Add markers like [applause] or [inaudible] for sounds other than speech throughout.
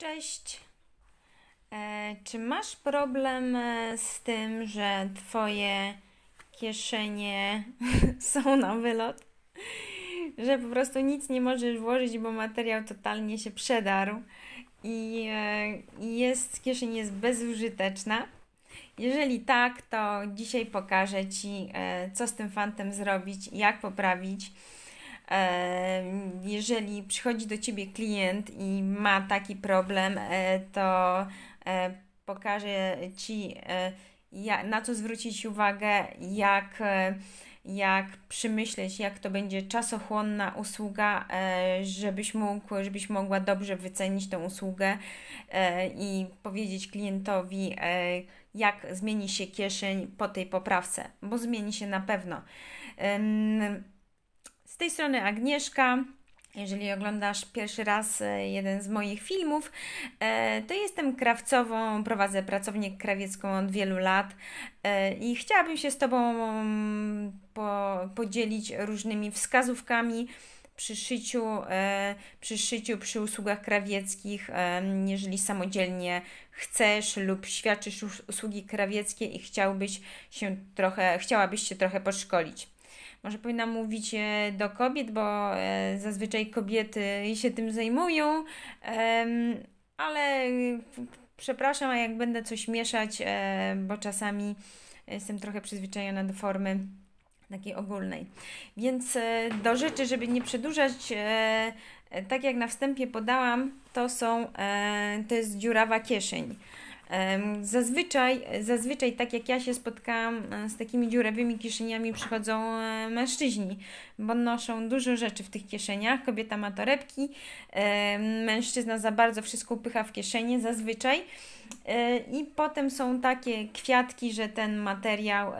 Cześć. E, czy masz problem e, z tym, że Twoje kieszenie [laughs] są na wylot? Że po prostu nic nie możesz włożyć, bo materiał totalnie się przedarł i e, jest, kieszeń jest bezużyteczna. Jeżeli tak, to dzisiaj pokażę Ci, co z tym fantem zrobić, jak poprawić jeżeli przychodzi do ciebie klient i ma taki problem, e, to e, pokażę ci, e, na co zwrócić uwagę, jak jak przemyśleć, jak to będzie czasochłonna usługa, żebyś mógł, żebyś mogła dobrze wycenić tę usługę i powiedzieć klientowi, jak zmieni się kieszeń po tej poprawce, bo zmieni się na pewno tej strony Agnieszka. Jeżeli oglądasz pierwszy raz e, jeden z moich filmów, e, to jestem krawcową, prowadzę pracownię krawiecką od wielu lat e, i chciałabym się z Tobą mm, po, podzielić różnymi wskazówkami przy szyciu, przy szyciu, przy usługach krawieckich, jeżeli samodzielnie chcesz lub świadczysz usługi krawieckie i chciałbyś się trochę, chciałabyś się trochę podszkolić. Może powinna mówić e, do kobiet, bo e, zazwyczaj kobiety się tym zajmują, ale e, przepraszam, a jak będę coś mieszać, bo czasami jestem trochę przyzwyczajona do formy takiej ogólnej. Więc do rzeczy, żeby nie przedłużać, tak jak na wstępie podałam, to są to jest dziurawa kieszeń. Zazwyczaj, zazwyczaj, tak jak ja się spotkałam e, z takimi dziurawymi kieszeniami, przychodzą e, mężczyźni, bo noszą dużo rzeczy w tych kieszeniach. Kobieta ma torebki, mężczyzna za bardzo wszystko upycha w kieszenie zazwyczaj. E, I potem są takie kwiatki, że ten materiał,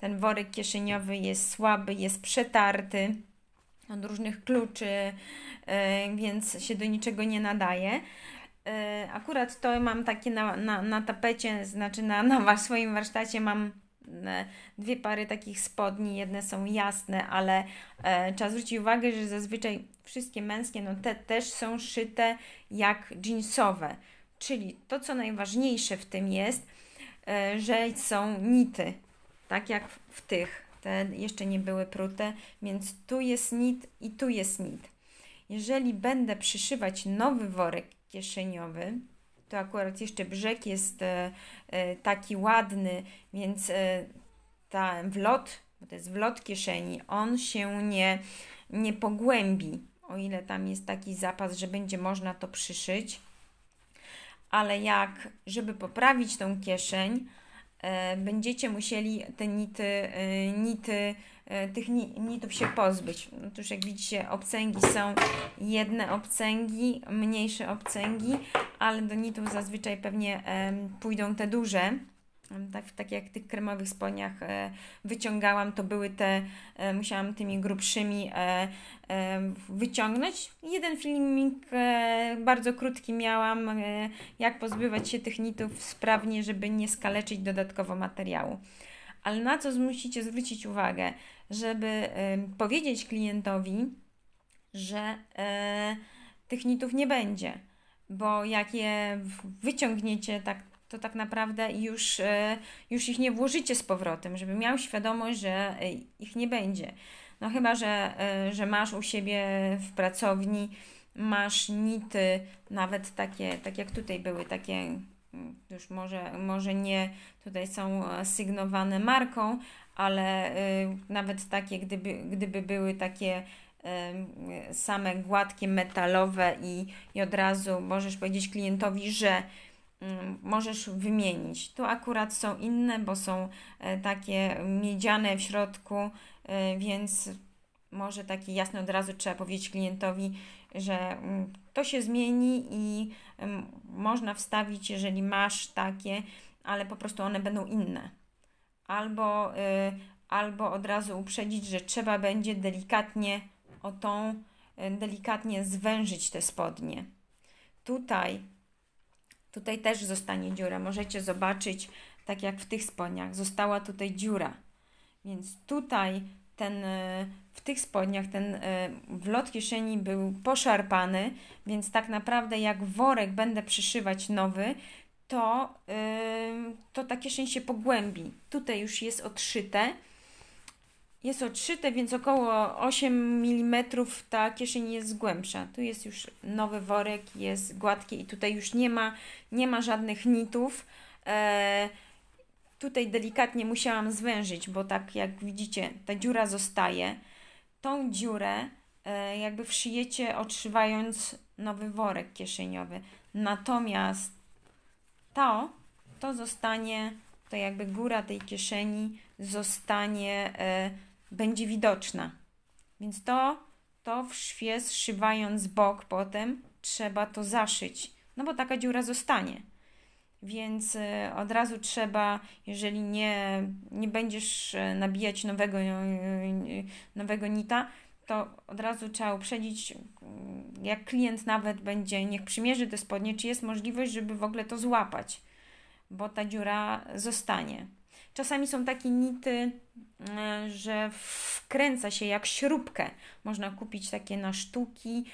ten worek kieszeniowy jest słaby, jest przetarty od różnych kluczy, więc się do niczego nie nadaje. E, akurat to mam takie na, na, na tapecie, znaczy na, na swoim warsztacie mam e, dwie pary takich spodni, jedne są jasne, ale e, trzeba zwrócić uwagę, że zazwyczaj wszystkie męskie, no te też są szyte jak jeansowe. Czyli to, co najważniejsze w tym jest, e, że są nity, tak jak w tych. Te jeszcze nie były prute, więc tu jest nit i tu jest nit. Jeżeli będę przyszywać nowy worek kieszeniowy. To akurat jeszcze brzeg jest e, e, taki ładny, więc e, ten wlot, bo to jest wlot kieszeni, on się nie, nie pogłębi, o ile tam jest taki zapas, że będzie można to przyszyć. Ale jak, żeby poprawić tą kieszeń, będziecie musieli te nity, nity E, tych nitów się pozbyć. Otóż no jak widzicie obcęgi są jedne obcęgi, mniejsze obcęgi, ale do nitów zazwyczaj pewnie pójdą te duże. Tak, tak jak w tych kremowych spodniach e, wyciągałam, to były te, e, musiałam tymi grubszymi wyciągnąć. Jeden filmik bardzo krótki miałam, jak pozbywać się tych nitów sprawnie, żeby nie skaleczyć dodatkowo materiału ale na co musicie zwrócić uwagę, żeby powiedzieć klientowi, że e, tych nitów nie będzie, bo jak je wyciągniecie tak to tak naprawdę już, e, już ich nie włożycie z powrotem, żeby miał świadomość, że e, ich nie będzie. No chyba, że, że masz u siebie w pracowni, masz nity, nawet takie, tak jak tutaj były, takie Mm, już może, może nie tutaj są e, sygnowane marką, ale y, nawet takie, gdyby, gdyby były takie same gładkie, metalowe i, i od razu możesz powiedzieć klientowi, że mm, możesz wymienić. Tu akurat są inne, bo są e, takie miedziane w środku, e, więc może taki jasny od razu trzeba powiedzieć klientowi, że mm, to się zmieni i mm, można wstawić, jeżeli masz takie, ale po prostu one będą inne. Albo, y, albo od razu uprzedzić, że trzeba będzie delikatnie o tą, y, delikatnie zwężyć te spodnie. Tutaj, tutaj też zostanie dziura. Możecie zobaczyć, tak jak w tych spodniach, została tutaj dziura. Więc tutaj ten, y, w tych spodniach ten y, wlot kieszeni był poszarpany, więc tak naprawdę jak worek będę przyszywać nowy, to, y, to ta kieszeń się pogłębi. Tutaj już jest odszyte. Jest odszyte, więc około 8 mm ta kieszeń jest głębsza. Tu jest już nowy worek, jest gładki i tutaj już nie ma, nie ma żadnych nitów. E, Tutaj delikatnie musiałam zwężyć, bo tak jak widzicie, ta dziura zostaje. Tą dziurę e, jakby wszyjecie odszywając nowy worek kieszeniowy. Natomiast to, to zostanie, to jakby góra tej kieszeni zostanie, e, będzie widoczna. Więc to, to w szwie zszywając bok potem trzeba to zaszyć, no bo taka dziura zostanie więc e, od razu trzeba, jeżeli nie, nie będziesz e, nabijać nowego, e, nowego nita, to od razu trzeba uprzedzić, jak klient nawet będzie, niech przymierzy te spodnie, czy jest możliwość, żeby w ogóle to złapać, bo ta dziura zostanie. Czasami są takie nity, że wkręca się jak śrubkę. Można kupić takie na sztuki,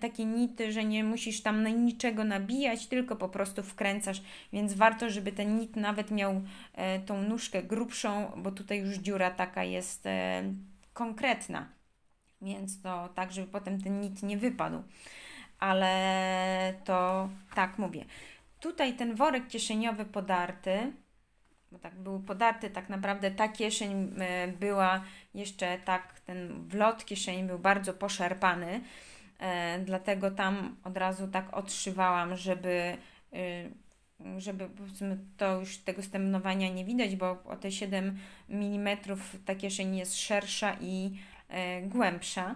takie nity, że nie musisz tam niczego nabijać, tylko po prostu wkręcasz, więc warto, żeby ten nit nawet miał e, tą nóżkę grubszą, bo tutaj już dziura taka jest e, konkretna, więc to tak, żeby potem ten nit nie wypadł. Ale to tak mówię. Tutaj ten worek kieszeniowy podarty, bo tak był podarty, tak naprawdę ta kieszeń e, była jeszcze tak, ten wlot kieszeni był bardzo poszerpany. E, dlatego tam od razu tak odszywałam, żeby y, żeby to już tego stemnowania nie widać, bo o te 7 mm ta kieszeń jest szersza i e, głębsza.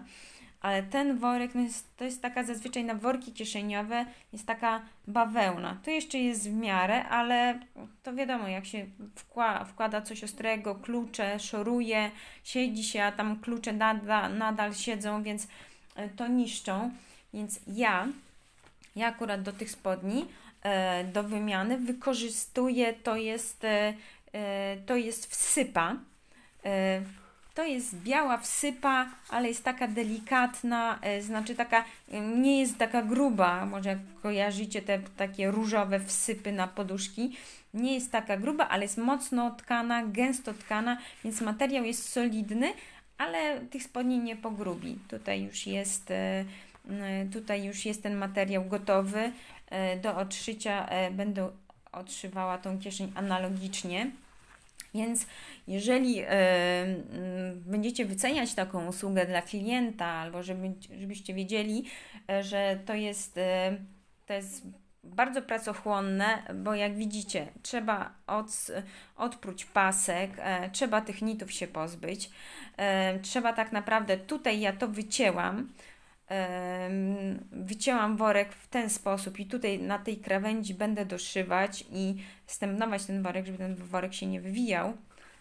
Ale ten worek no jest, to jest taka zazwyczaj na worki kieszeniowe jest taka bawełna. to jeszcze jest w miarę, ale to wiadomo, jak się wkłada, wkłada coś ostrego, klucze, szoruje, siedzi się, a tam klucze nadal, nadal siedzą, więc E, to niszczą, więc ja, ja akurat do tych spodni, e, do wymiany wykorzystuję, to jest, e, to jest wsypa, to jest biała wsypa, ale jest taka delikatna, znaczy taka, nie jest taka gruba, może kojarzycie te takie różowe wsypy na poduszki, nie jest taka gruba, ale jest mocno tkana, gęsto tkana, więc materiał jest solidny, ale tych spodni nie pogrubi. Tutaj już jest, e, tutaj już jest ten materiał gotowy e, do odszycia. E, będę odszywała tą kieszeń analogicznie. Więc jeżeli będziecie wyceniać taką usługę dla klienta, albo żeby, żebyście wiedzieli, że to jest, to jest bardzo pracochłonne, bo jak widzicie, trzeba od, odpróć pasek, e, trzeba tych nitów się pozbyć, e, trzeba tak naprawdę, tutaj ja to wycięłam, e, wycięłam worek w ten sposób i tutaj na tej krawędzi będę doszywać i stępnować ten worek, żeby ten worek się nie wywijał,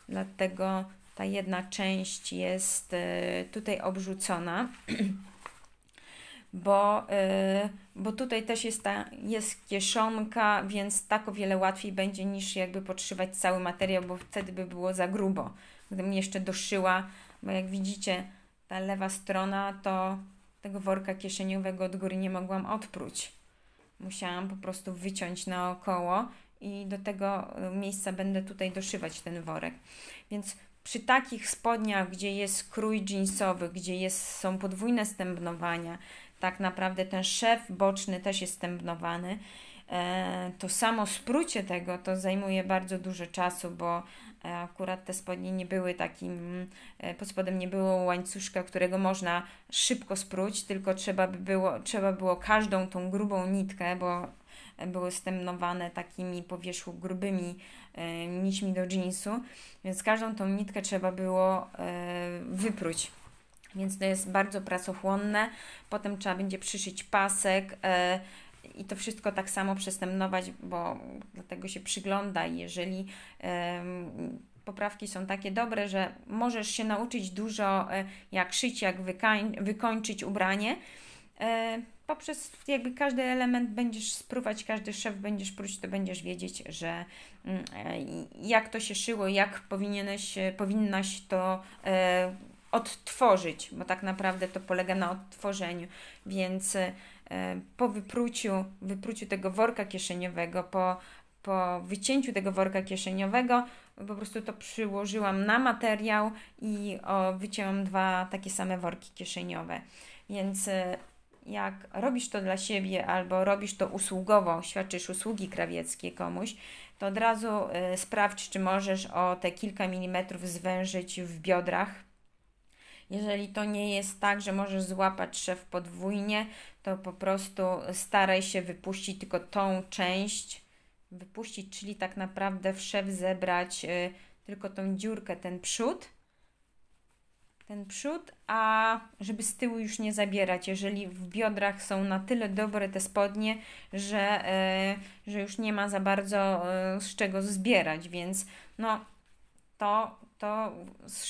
dlatego ta jedna część jest e, tutaj obrzucona. [clears throat] bo, y, bo tutaj też jest, ta, jest kieszonka, więc tak o wiele łatwiej będzie niż jakby podszywać cały materiał, bo wtedy by było za grubo. Gdybym jeszcze doszyła, bo jak widzicie, ta lewa strona to tego worka kieszeniowego od góry nie mogłam odpróć. Musiałam po prostu wyciąć naokoło i do tego y, miejsca będę tutaj doszywać ten worek. Więc przy takich spodniach, gdzie jest krój jeansowy, gdzie jest, są podwójne stębnowania, tak naprawdę ten szef boczny też jest stępnowany. E, to samo sprucie tego to zajmuje bardzo dużo czasu, bo e, akurat te spodnie nie były takim, e, pod spodem nie było łańcuszka, którego można szybko spróć, tylko trzeba, by było, trzeba było każdą tą grubą nitkę, bo były stemnowane takimi po wierzchu grubymi nitkami do jeansu, więc każdą tą nitkę trzeba było wypróć więc to jest bardzo pracochłonne. Potem trzeba będzie przyszyć pasek e, i to wszystko tak samo przestemnować, bo dlatego się przygląda. Jeżeli poprawki są takie dobre, że możesz się nauczyć dużo, e, jak szyć, jak wykończyć ubranie. E, poprzez jakby każdy element będziesz spróbować, każdy szef będziesz próć, to będziesz wiedzieć, że mm, jak to się szyło, jak powinieneś, powinnaś to odtworzyć, bo tak naprawdę to polega na odtworzeniu. Więc e, po wypruciu, wypruciu tego worka kieszeniowego, po, po wycięciu tego worka kieszeniowego, po prostu to przyłożyłam na materiał i o, wycięłam dwa takie same worki kieszeniowe. Więc e, jak robisz to dla siebie albo robisz to usługowo, świadczysz usługi krawieckie komuś, to od razu e, sprawdź, czy możesz o te kilka milimetrów zwężyć w biodrach jeżeli to nie jest tak, że możesz złapać szef podwójnie, to po prostu staraj się wypuścić tylko tą część, wypuścić, czyli tak naprawdę w szef zebrać y, tylko tą dziurkę, ten przód, ten przód, a żeby z tyłu już nie zabierać, jeżeli w biodrach są na tyle dobre te spodnie, że, y, że już nie ma za bardzo y, z czego zbierać, więc no to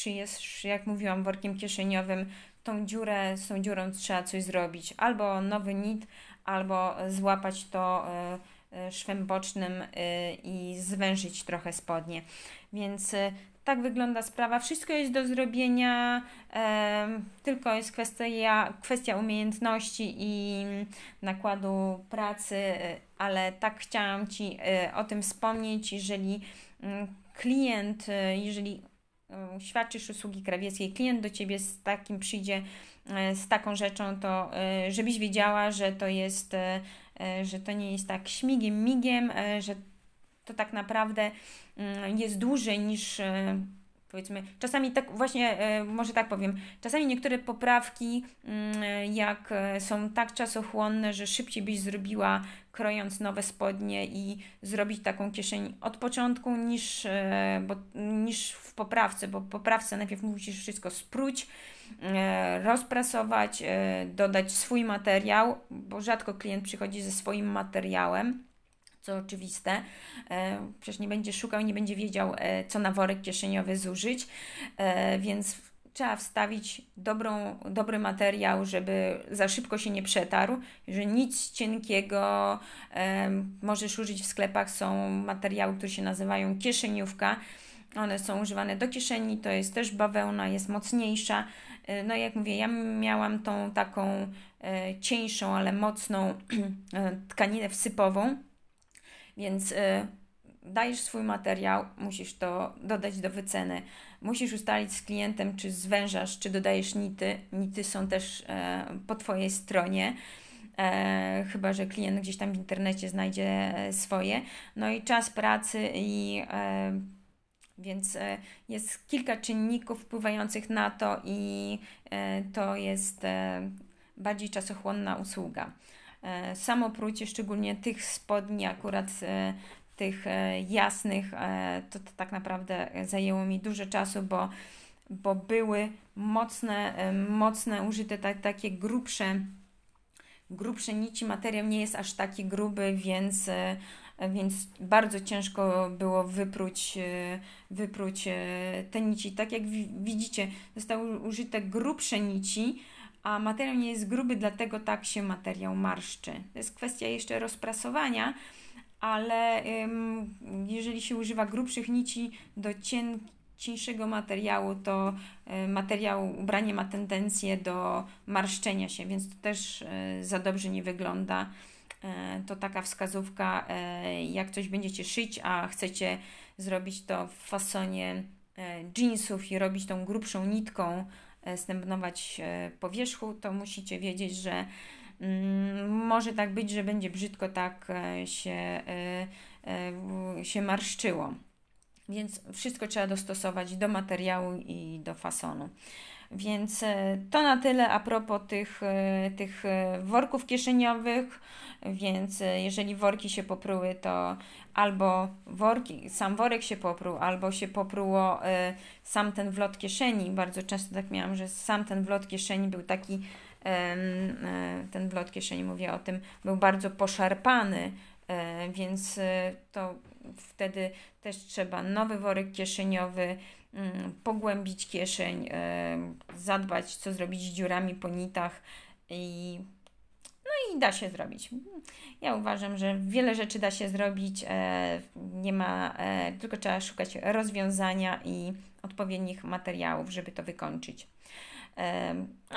to jest, jak mówiłam, workiem kieszeniowym. Tą dziurę z tą dziurą trzeba coś zrobić. Albo nowy nit, albo złapać to e, e, szwem bocznym e, i zwężyć trochę spodnie. Więc tak wygląda sprawa. Wszystko jest do zrobienia, tylko jest kwestia, kwestia umiejętności i mm, nakładu pracy, ale tak chciałam Ci o tym wspomnieć, jeżeli mm, klient, jeżeli Y, świadczysz usługi krawieckiej, klient do Ciebie z takim przyjdzie, y, z taką rzeczą, to y, żebyś wiedziała, że to jest, że to nie jest tak śmigiem, migiem, że to tak naprawdę jest dłużej niż powiedzmy, czasami tak właśnie, e, może tak powiem, czasami niektóre poprawki, mm, jak e, są tak czasochłonne, że szybciej byś zrobiła krojąc nowe spodnie i zrobić taką kieszeń od początku niż, e, bo, niż w poprawce, bo w poprawce najpierw musisz wszystko spróć, rozprasować, dodać swój materiał, bo rzadko klient przychodzi ze swoim materiałem co oczywiste. E, przecież nie będzie szukał i nie będzie wiedział, e, co na worek kieszeniowy zużyć, e, więc trzeba wstawić dobrą, dobry materiał, żeby za szybko się nie przetarł, że nic cienkiego możesz użyć w sklepach. Są materiały, które się nazywają kieszeniówka. One są używane do kieszeni, to jest też bawełna, jest mocniejsza. No jak mówię, ja miałam tą taką cieńszą, ale mocną [clears throat] tkaninę wsypową więc y, dajesz swój materiał, musisz to dodać do wyceny. Musisz ustalić z klientem, czy zwężasz, czy dodajesz nity. Nity są też y, po Twojej stronie. E, chyba że klient gdzieś tam w internecie znajdzie e, swoje. No i czas pracy i e, więc e, jest kilka czynników wpływających na to i e, to jest e, bardziej czasochłonna usługa. E, samoprócie, szczególnie tych spodni akurat e, tych e, jasnych, to, tak naprawdę zajęło mi dużo czasu, bo, bo były mocne, mocne użyte tak, takie grubsze, grubsze nici. Materiał nie jest aż taki gruby, więc, więc bardzo ciężko było wypróć, wypróć te nici. Tak jak widzicie, zostały użyte grubsze nici, a materiał nie jest gruby, dlatego tak się materiał marszczy. To jest kwestia jeszcze rozprasowania, ale ym, jeżeli się używa grubszych nici do cien, cieńszego materiału, to y, materiał, ubranie ma tendencję do marszczenia się, więc to też y, za dobrze nie wygląda. E, to taka wskazówka, jak coś będziecie szyć, a chcecie zrobić to w fasonie jeansów i robić tą grubszą nitką, E, stępnować e, po wierzchu, to musicie wiedzieć, że mm, może tak być, że będzie brzydko tak e, się, się marszczyło. Więc wszystko trzeba dostosować do materiału i do fasonu. Więc e, to na tyle a propos tych, e, tych e, worków kieszeniowych. Więc jeżeli worki się popruły, to albo worki, sam worek się popruł, albo się popruło sam ten wlot kieszeni. Bardzo często tak miałam, że sam ten wlot kieszeni był taki, ten wlot kieszeni, mówię o tym, był bardzo poszarpany, więc to wtedy też trzeba nowy worek kieszeniowy Mm, pogłębić kieszeń, e, zadbać, co zrobić z dziurami po nitach i no i da się zrobić. Ja uważam, że wiele rzeczy da się zrobić, e, nie ma, e, tylko trzeba szukać rozwiązania i odpowiednich materiałów, żeby to wykończyć.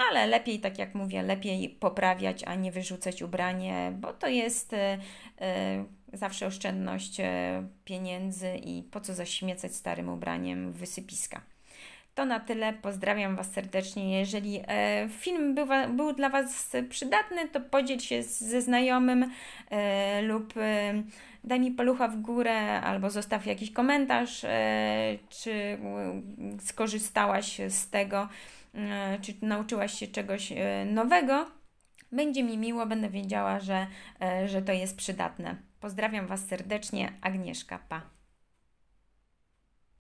Ale lepiej, tak jak mówię, lepiej poprawiać, a nie wyrzucać ubranie, bo to jest Zawsze oszczędność e, pieniędzy i po co zaśmiecać starym ubraniem wysypiska. To na tyle. Pozdrawiam Was serdecznie. Jeżeli e, film był, był dla Was przydatny, to podziel się ze znajomym e, lub daj mi palucha w górę albo zostaw jakiś komentarz, czy skorzystałaś z tego, czy nauczyłaś się czegoś nowego. Będzie mi miło, będę wiedziała, że, że to jest przydatne. Pozdrawiam Was serdecznie, Agnieszka Pa.